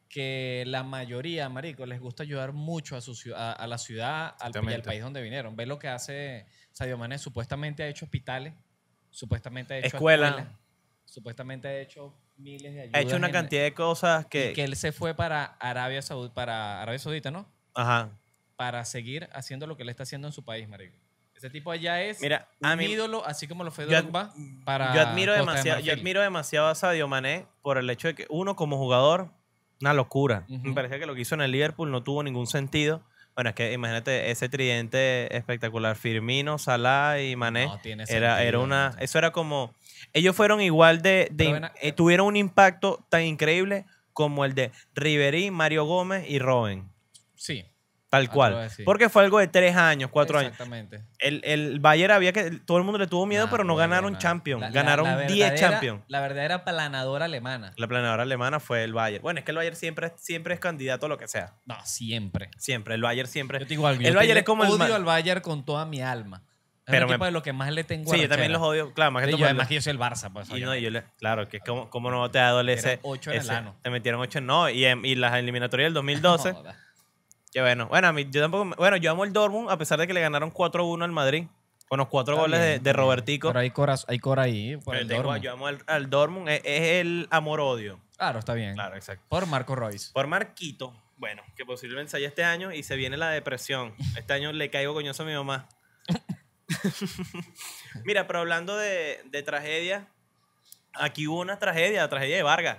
que la mayoría, marico, les gusta ayudar mucho a, su, a, la ciudad al, y al país donde vinieron. ¿Ves lo que hace Sadio Mané, supuestamente ha hecho hospitales, supuestamente ha hecho escuelas, supuestamente ha hecho miles de ayudas. Ha hecho una cantidad de cosas que... que él se fue para Arabia, para Arabia Saudita, ¿no? Ajá para seguir haciendo lo que le está haciendo en su país, marico. Ese tipo allá es Mira, un ídolo, así como lo fue Drogba, para yo admiro, demasiado, yo admiro demasiado a Sadio Mané por el hecho de que uno como jugador, una locura. Me parecía que lo que hizo en el Liverpool no tuvo ningún sentido. Bueno, es que imagínate ese tridente espectacular, Firmino, Salah y Mané. No, tiene sentido, era, una, eso era como, ellos fueron igual de, eh, tuvieron un impacto tan increíble como el de Riverí, Mario Gómez y Robben. Sí, Tal cual. Porque fue algo de tres años, cuatro años. Exactamente. El, el, Bayern había que. Todo el mundo le tuvo miedo, pero no ganaron Champions. ganaron diez Champions. La verdadera planadora alemana. La planadora alemana fue el Bayern. Bueno, es que el Bayern siempre, siempre es candidato a lo que sea. No, siempre. Siempre. El Bayern siempre. Yo te digo algo. El Bayern es como odio odio al Bayern con toda mi alma. pero de lo que más le tengo Sí, yo también los odio. Claro, más que, todo... Y además que yo soy el Barça. Pues, y yo claro, que como, no te adolece. Ocho en Te metieron ocho en... No, y, y las eliminatorias del 2012. Qué bueno. Bueno, yo tampoco. Bueno, yo amo el Dortmund a pesar de que le ganaron 4-1 al Madrid. Con los cuatro goles de, Robertico. Pero hay cora, ahí. Por el yo amo al, al Dortmund. E, es, el amor-odio. Claro, está bien. Claro, exacto. Por Marco Royce. Por Marquito, bueno, que posiblemente haya este año y se viene la depresión. Este año le caigo coñoso a mi mamá. Mira, pero hablando de, de tragedia, aquí hubo una tragedia, tragedia de Vargas.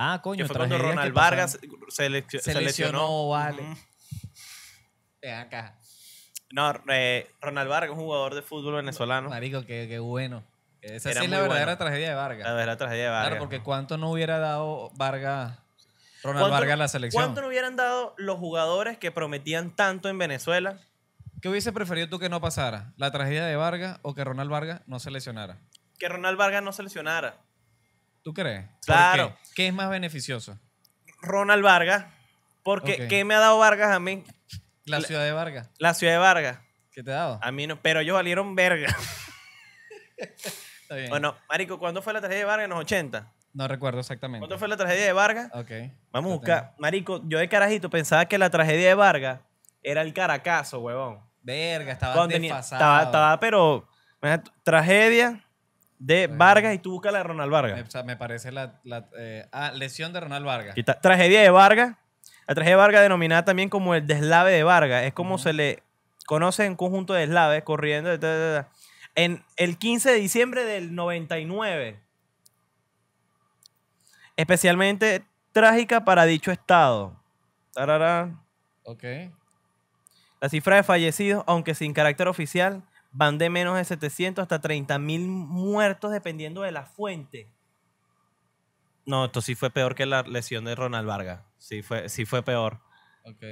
Ah, coño. Que fue cuando Ronald Vargas se, vale. acá. No, Ronald Vargas, es un jugador de fútbol venezolano. Marico, qué, bueno. Esa sí es la verdadera tragedia de Vargas. La verdadera tragedia de Vargas. Claro, porque ¿cuánto no hubiera dado Vargas, Ronald Vargas a la selección? ¿Cuánto no hubieran dado los jugadores que prometían tanto en Venezuela? ¿Qué hubiese preferido tú que no pasara? ¿La tragedia de Vargas o que Ronald Vargas no se lesionara? Que Ronald Vargas no se lesionara. ¿Tú crees? Claro. Qué? es más beneficioso? Ronald Vargas. Porque, ¿qué me ha dado Vargas a mí? La ciudad de Vargas. La ciudad de Vargas. ¿Qué te ha dado? A mí no, pero ellos valieron verga. Bueno, Marico, ¿cuándo fue la tragedia de Vargas? En los 80. No recuerdo exactamente. ¿Cuándo fue la tragedia de Vargas? Ok. Vamos a buscar. Marico, yo de carajito pensaba que la tragedia de Vargas era el caracazo, huevón. Verga, estaba tenía, Estaba, estaba, pero... Tragedia de Vargas y tú buscas la de Ronald Vargas. me parece la, eh, ah, lesión de Ronald Vargas. tragedia de Vargas. La tragedia de Vargas denominada también como el deslave de Vargas. Es como se le conoce en conjunto de deslaves corriendo. en el 15 de diciembre del 99. Especialmente trágica para dicho estado. Ok. La cifra de fallecidos, aunque sin carácter oficial, van de menos de 700 hasta 30 mil muertos dependiendo de la fuente. No, esto sí fue peor que la lesión de Ronald Vargas. Sí fue, fue peor.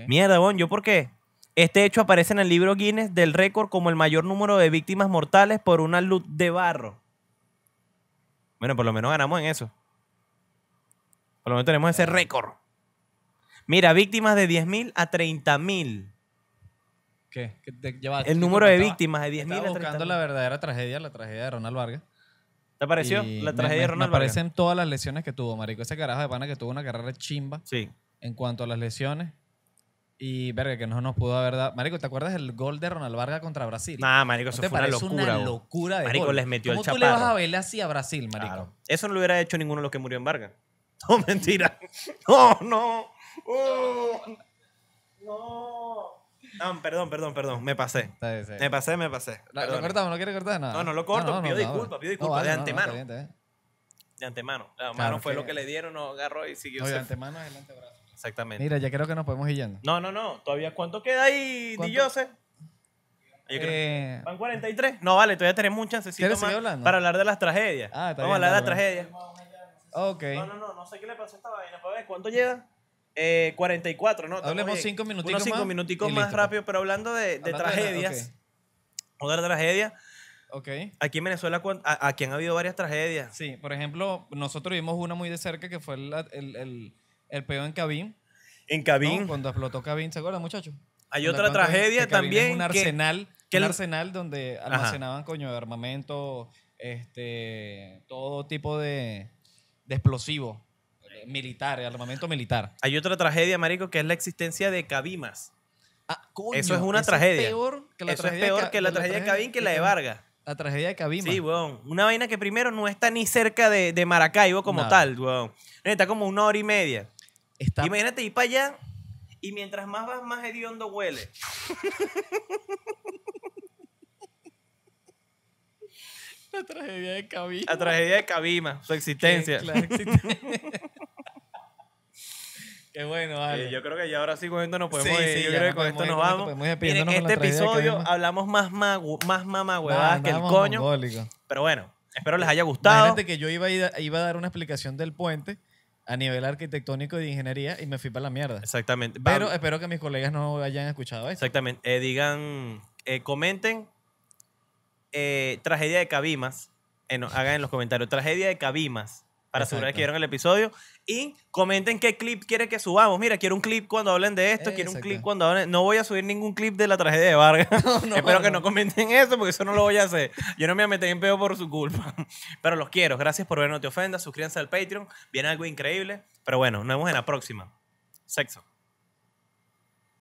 Mierda, Bon, ¿yo por qué? Este hecho aparece en el libro Guinness del récord como el mayor número de víctimas mortales por una luz de barro. Bueno, por lo menos ganamos en eso. Por lo menos tenemos ese ah. récord. Mira, víctimas de 10.000 a 30.000. El número de víctimas de 10.000 Estaba buscando la verdadera tragedia, la tragedia de Ronald Vargas. ¿Te pareció la tragedia de Ronald aparecen todas las lesiones que tuvo, marico. Ese carajo de pana que tuvo una carrera chimba Sí. en cuanto a las lesiones. Y, verga, que no nos pudo haber dado... Marico, ¿te acuerdas el gol de Ronald Vargas contra Brasil? Nah, marico, eso fue una locura. una locura Marico, les metió el ¿Cómo tú le vas a así a Brasil, marico? Eso no lo hubiera hecho ninguno de los que murió en Vargas. No, mentira. No, no. Oh, no. No, perdón, perdón, perdón. Me pasé. Me pasé, me pasé. ¿Lo, cortamos? ¿No quiere cortar nada? No, no lo corto. pido, disculpas, pido disculpas, de antemano. De antemano. fue lo que le dieron, nos agarró y siguió. de antemano es el antebrazo. Exactamente. Mira, ya creo que nos podemos ir yendo. No, no, no. Todavía, ¿cuánto queda ahí, Dillose? Yo creo. Eh, ¿Van 43? No, vale, todavía tenemos un chancecito para hablar de las tragedias. Ah, Vamos a hablar de las tragedias. Ok. No, no, no, no sé qué le pasó a esta vaina. Para ver, ¿cuánto llega, eh, 44, ¿no? Hablemos cinco minuticos unos cinco minuticos más rápido, pero hablando de, de Hablando de- tragedias, otra tragedia, Ok. aquí en Venezuela, aquí han habido varias tragedias. Sí, por ejemplo, nosotros vimos una muy de cerca que fue el, el, el peo en Cabín. En ¿no? Cuando explotó Cabín, ¿se acuerdan, muchachos? hay otra tragedia también. Un arsenal, que un el- arsenal donde almacenaban, coño, armamento, este, todo tipo de, de explosivos militar, el armamento militar. Hay otra tragedia, marico, que es la existencia de cabimas. Ah, eso es una tragedia. Es peor que la eso tragedia es peor que la, tragedia de Cabín que la de Vargas. La tragedia de cabimas Sí, weón. Una vaina que primero no está ni cerca de, Maracaibo como tal, weón. Está como una hora y media. Está... Imagínate ir para allá y mientras más vas, más hediondo huele. la tragedia de cabimas La tragedia de cabimas su existencia. existencia. Qué bueno, eh, yo creo que ya ahora sí con esto nos podemos sí, yo creo que con esto nos vamos. en este episodio hablamos más, magu, más que el coño. Pero bueno, espero les haya gustado. Imagínate que yo iba a, dar una explicación del puente a nivel arquitectónico y de ingeniería y me fui para la mierda. Exactamente. Pero espero que mis colegas no hayan escuchado eso. Exactamente. Eh, digan, eh, comenten tragedia de Cabimas. hagan en los comentarios tragedia de Cabimas para asegurar que vieron el episodio y comenten qué clip quieren que subamos. Mira, quiero un clip cuando hablen de esto, quiero un clip cuando hablen. No voy a subir ningún clip de la tragedia de Vargas. Espero que no comenten eso porque eso no lo voy a hacer. Yo no me voy a meter en pedo por su culpa. Pero los quiero. Gracias por ver, no te ofendas. Suscríbanse al Patreon. Viene algo increíble. Pero bueno, nos vemos en la próxima. Sexo.